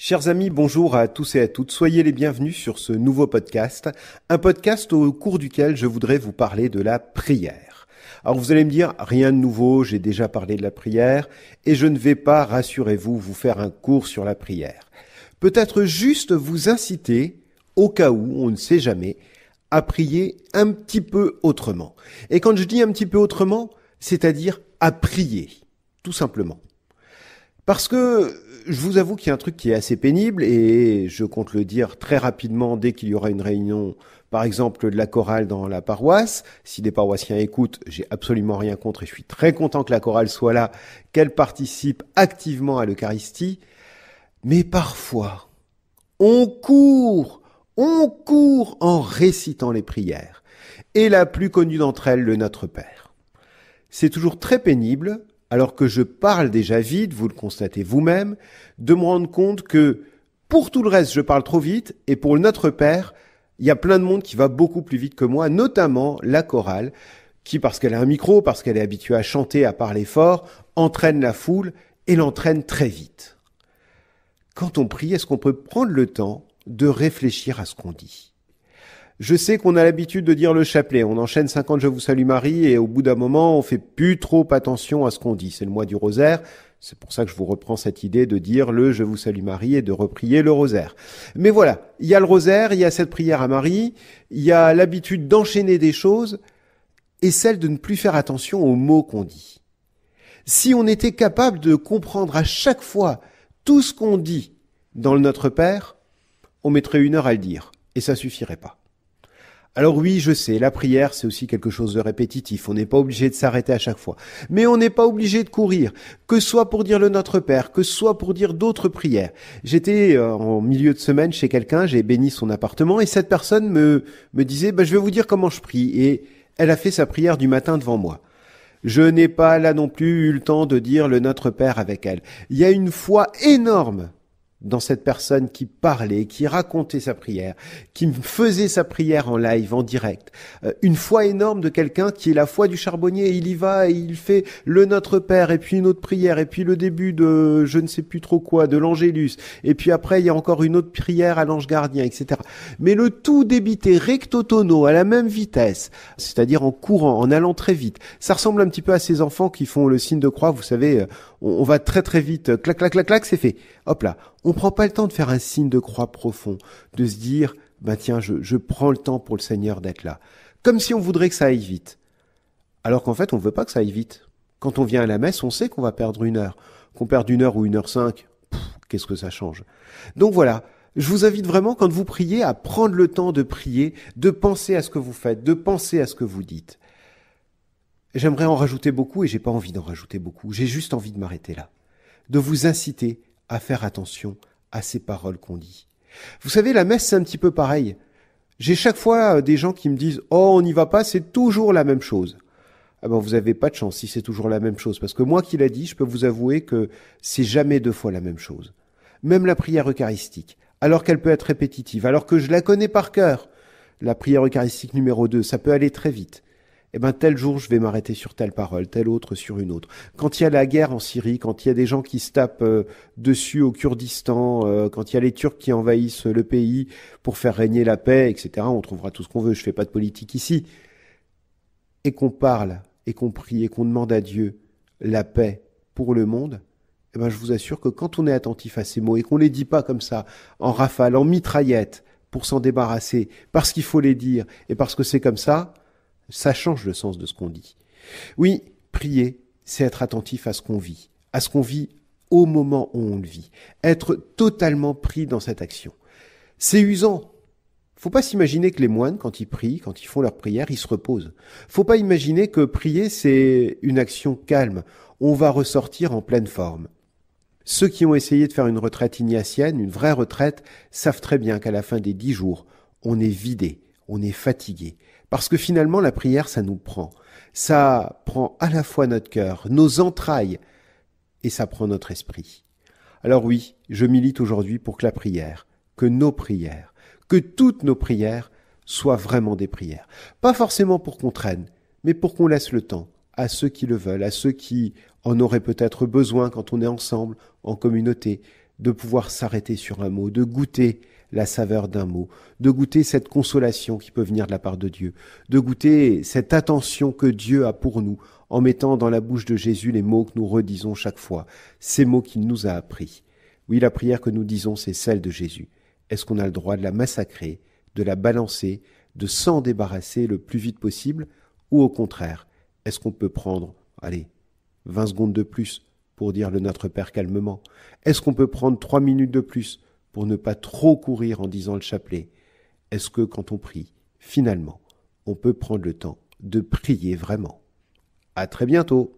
Chers amis, bonjour à tous et à toutes. Soyez les bienvenus sur ce nouveau podcast, un podcast au cours duquel je voudrais vous parler de la prière. Alors vous allez me dire, rien de nouveau, j'ai déjà parlé de la prière, et je ne vais pas, rassurez-vous, vous faire un cours sur la prière. Peut-être juste vous inciter, au cas où, on ne sait jamais, à prier un petit peu autrement. Et quand je dis un petit peu autrement, c'est-à-dire à prier, tout simplement. Parce que euh, je vous avoue qu'il y a un truc qui est assez pénible et je compte le dire très rapidement dès qu'il y aura une réunion, par exemple de la chorale dans la paroisse. Si des paroissiens écoutent, j'ai absolument rien contre et je suis très content que la chorale soit là, qu'elle participe activement à l'Eucharistie. Mais parfois, on court, on court en récitant les prières. Et la plus connue d'entre elles, le Notre Père. C'est toujours très pénible, alors que je parle déjà vite, vous le constatez vous-même, de me rendre compte que pour tout le reste, je parle trop vite, et pour notre père, il y a plein de monde qui va beaucoup plus vite que moi, notamment la chorale, qui, parce qu'elle a un micro, parce qu'elle est habituée à chanter, à parler fort, entraîne la foule et l'entraîne très vite. Quand on prie, est-ce qu'on peut prendre le temps de réfléchir à ce qu'on dit je sais qu'on a l'habitude de dire le chapelet. On enchaîne 50 Je vous salue Marie et au bout d'un moment, on fait plus trop attention à ce qu'on dit. C'est le mois du rosaire. C'est pour ça que je vous reprends cette idée de dire le Je vous salue Marie et de reprier le rosaire. Mais voilà, il y a le rosaire, il y a cette prière à Marie, il y a l'habitude d'enchaîner des choses et celle de ne plus faire attention aux mots qu'on dit. Si on était capable de comprendre à chaque fois tout ce qu'on dit dans le Notre Père, on mettrait une heure à le dire et ça suffirait pas. Alors oui, je sais, la prière, c'est aussi quelque chose de répétitif, on n'est pas obligé de s'arrêter à chaque fois, mais on n'est pas obligé de courir, que ce soit pour dire le Notre Père, que ce soit pour dire d'autres prières. J'étais euh, en milieu de semaine chez quelqu'un, j'ai béni son appartement, et cette personne me, me disait, bah, je vais vous dire comment je prie, et elle a fait sa prière du matin devant moi. Je n'ai pas là non plus eu le temps de dire le Notre Père avec elle. Il y a une foi énorme dans cette personne qui parlait, qui racontait sa prière, qui faisait sa prière en live, en direct. Euh, une foi énorme de quelqu'un qui est la foi du charbonnier. Il y va et il fait le Notre Père et puis une autre prière et puis le début de je ne sais plus trop quoi, de l'Angélus. Et puis après, il y a encore une autre prière à l'ange gardien, etc. Mais le tout débité recto tono à la même vitesse, c'est-à-dire en courant, en allant très vite. Ça ressemble un petit peu à ces enfants qui font le signe de croix. Vous savez, euh, on, on va très très vite, clac clac clac clac, c'est fait. Hop là on prend pas le temps de faire un signe de croix profond, de se dire, ben tiens, je, prends le temps pour le Seigneur d'être là. Comme si on voudrait que ça aille vite. Alors qu'en fait, on veut pas que ça aille vite. Quand on vient à la messe, on sait qu'on va perdre une heure. Qu'on perde une heure ou une heure cinq, qu'est-ce que ça change Donc voilà, je vous invite vraiment, quand vous priez, à prendre le temps de prier, de penser à ce que vous faites, de penser à ce que vous dites. J'aimerais en rajouter beaucoup et j'ai pas envie d'en rajouter beaucoup. J'ai juste envie de m'arrêter là. De vous inciter à faire attention à ces paroles qu'on dit. Vous savez, la messe, c'est un petit peu pareil. J'ai chaque fois euh, des gens qui me disent Oh, on n'y va pas, c'est toujours la même chose. Ah ben, vous n'avez pas de chance si c'est toujours la même chose, parce que moi qui l'ai dit, je peux vous avouer que c'est jamais deux fois la même chose. Même la prière eucharistique, alors qu'elle peut être répétitive, alors que je la connais par cœur, la prière eucharistique numéro 2, ça peut aller très vite eh ben tel jour je vais m'arrêter sur telle parole, telle autre sur une autre. Quand il y a la guerre en Syrie, quand il y a des gens qui se tapent euh, dessus au Kurdistan, euh, quand il y a les Turcs qui envahissent le pays pour faire régner la paix, etc. On trouvera tout ce qu'on veut. Je fais pas de politique ici. Et qu'on parle, et qu'on prie, et qu'on demande à Dieu la paix pour le monde. Eh ben je vous assure que quand on est attentif à ces mots et qu'on les dit pas comme ça, en rafale, en mitraillette, pour s'en débarrasser, parce qu'il faut les dire et parce que c'est comme ça, ça change le sens de ce qu'on dit. Oui, prier, c'est être attentif à ce qu'on vit, à ce qu'on vit au moment où on le vit, être totalement pris dans cette action. C'est usant. Faut pas s'imaginer que les moines, quand ils prient, quand ils font leur prière, ils se reposent. Faut pas imaginer que prier, c'est une action calme. On va ressortir en pleine forme. Ceux qui ont essayé de faire une retraite ignatienne, une vraie retraite, savent très bien qu'à la fin des dix jours, on est vidé on est fatigué. Parce que finalement, la prière, ça nous prend. Ça prend à la fois notre cœur, nos entrailles, et ça prend notre esprit. Alors oui, je milite aujourd'hui pour que la prière, que nos prières, que toutes nos prières soient vraiment des prières. Pas forcément pour qu'on traîne, mais pour qu'on laisse le temps à ceux qui le veulent, à ceux qui en auraient peut-être besoin quand on est ensemble, en communauté, de pouvoir s'arrêter sur un mot, de goûter la saveur d'un mot, de goûter cette consolation qui peut venir de la part de Dieu, de goûter cette attention que Dieu a pour nous en mettant dans la bouche de Jésus les mots que nous redisons chaque fois, ces mots qu'il nous a appris. Oui, la prière que nous disons, c'est celle de Jésus. Est-ce qu'on a le droit de la massacrer, de la balancer, de s'en débarrasser le plus vite possible, ou au contraire, est-ce qu'on peut prendre, allez, 20 secondes de plus pour dire le Notre Père calmement Est-ce qu'on peut prendre 3 minutes de plus pour ne pas trop courir en disant le chapelet Est-ce que quand on prie, finalement, on peut prendre le temps de prier vraiment À très bientôt